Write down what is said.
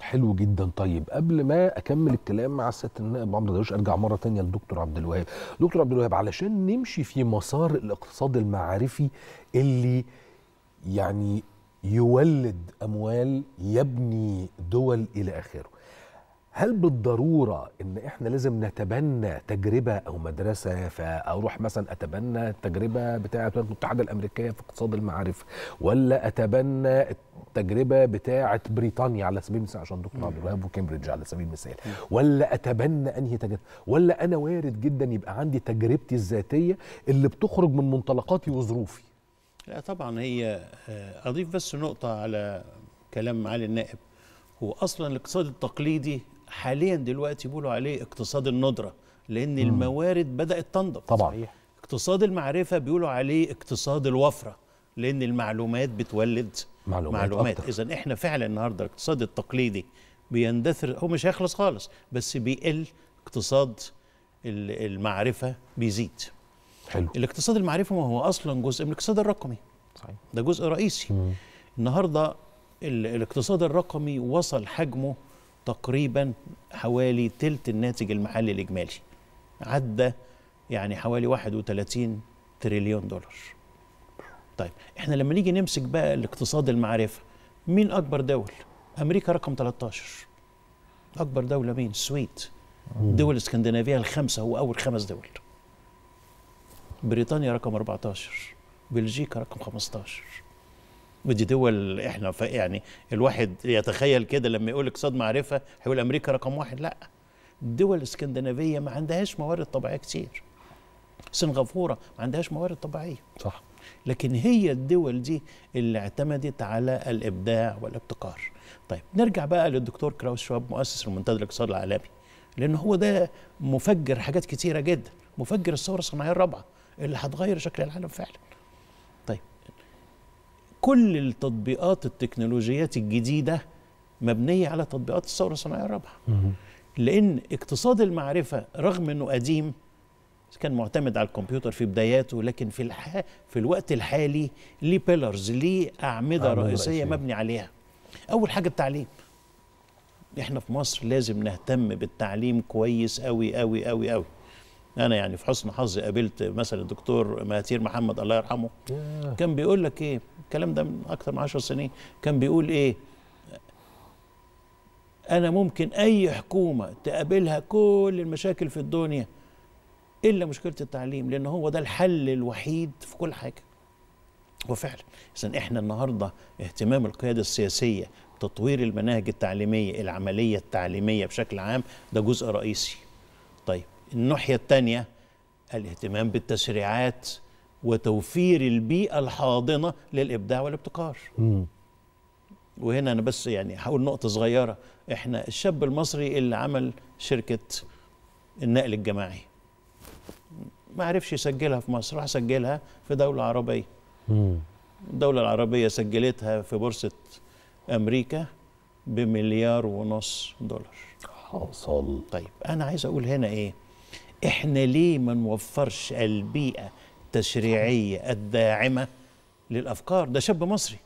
حلو جدا طيب قبل ما اكمل الكلام مع السيد النائب عمرو درويش ارجع مره تانية لدكتور عبد الوهاب دكتور عبد الوهاب علشان نمشي في مسار الاقتصاد المعرفي اللي يعني يولد اموال يبني دول الى اخره هل بالضروره ان احنا لازم نتبنى تجربه او مدرسه فاروح مثلا اتبنى التجربه بتاعه الولايات المتحده الامريكيه في اقتصاد المعارف ولا اتبنى التجربه بتاعه بريطانيا على سبيل المثال عشان دكتور عبد الوهاب وكامبريدج على سبيل المثال ولا اتبنى انهي تجربه ولا انا وارد جدا يبقى عندي تجربتي الذاتيه اللي بتخرج من منطلقاتي وظروفي لا طبعا هي آه، اضيف بس نقطه على كلام معالي النائب هو اصلا الاقتصاد التقليدي حاليا دلوقتي بيقولوا عليه اقتصاد الندره لان مم. الموارد بدات تنضب طبعا صحيح. اقتصاد المعرفه بيقولوا عليه اقتصاد الوفره لان المعلومات بتولد معلومات, معلومات. اذا احنا فعلا النهارده الاقتصاد التقليدي بيندثر هو مش هيخلص خالص بس بيقل اقتصاد المعرفه بيزيد حلو الاقتصاد المعرفه ما هو اصلا جزء من الاقتصاد الرقمي صحيح ده جزء رئيسي مم. النهارده الاقتصاد الرقمي وصل حجمه تقريبا حوالي تلت الناتج المحلي الإجمالي عدى يعني حوالي 31 تريليون دولار طيب احنا لما نيجي نمسك بقى الاقتصاد المعرفة مين أكبر دول؟ أمريكا رقم 13 أكبر دولة مين؟ السويد دول الاسكندنافيه الخمسة هو أول خمس دول بريطانيا رقم 14 بلجيكا رقم 15 ودي دول احنا يعني الواحد يتخيل كده لما يقول اقتصاد معرفه هيقول امريكا رقم واحد لا الدول الاسكندنافيه ما عندهاش موارد طبيعيه كتير سنغافوره ما عندهاش موارد طبيعيه صح لكن هي الدول دي اللي اعتمدت على الابداع والابتكار طيب نرجع بقى للدكتور كراوس شواب مؤسس المنتدى الاقتصادي العالمي لان هو ده مفجر حاجات كتيره جدا مفجر الثوره الصناعيه الرابعه اللي هتغير شكل العالم فعلا كل التطبيقات التكنولوجيات الجديدة مبنية على تطبيقات الثورة الصناعية الرابعة لأن اقتصاد المعرفة رغم أنه قديم كان معتمد على الكمبيوتر في بداياته لكن في الح... في الوقت الحالي ليه بيلرز ليه أعمدة رئيسية مبني عليها أول حاجة التعليم احنا في مصر لازم نهتم بالتعليم كويس قوي قوي قوي قوي انا يعني في حسن حظي قابلت مثلا الدكتور مهاتير محمد الله يرحمه كان بيقول لك ايه الكلام ده من اكثر من 10 سنين كان بيقول ايه انا ممكن اي حكومه تقابلها كل المشاكل في الدنيا الا مشكله التعليم لان هو ده الحل الوحيد في كل حاجه وفعلا اذا احنا النهارده اهتمام القياده السياسيه تطوير المناهج التعليميه العمليه التعليميه بشكل عام ده جزء رئيسي طيب الناحيه الثانيه الاهتمام بالتشريعات وتوفير البيئة الحاضنة للإبداع والابتكار مم. وهنا أنا بس يعني هقول نقطة صغيرة إحنا الشاب المصري اللي عمل شركة النقل الجماعي ما عرفش يسجلها في مصر راح سجلها في دولة عربية مم. الدولة العربية سجلتها في بورصة أمريكا بمليار ونص دولار حصل طيب أنا عايز أقول هنا إيه إحنا ليه ما نوفرش البيئة التشريعية الداعمة للأفكار ده شاب مصري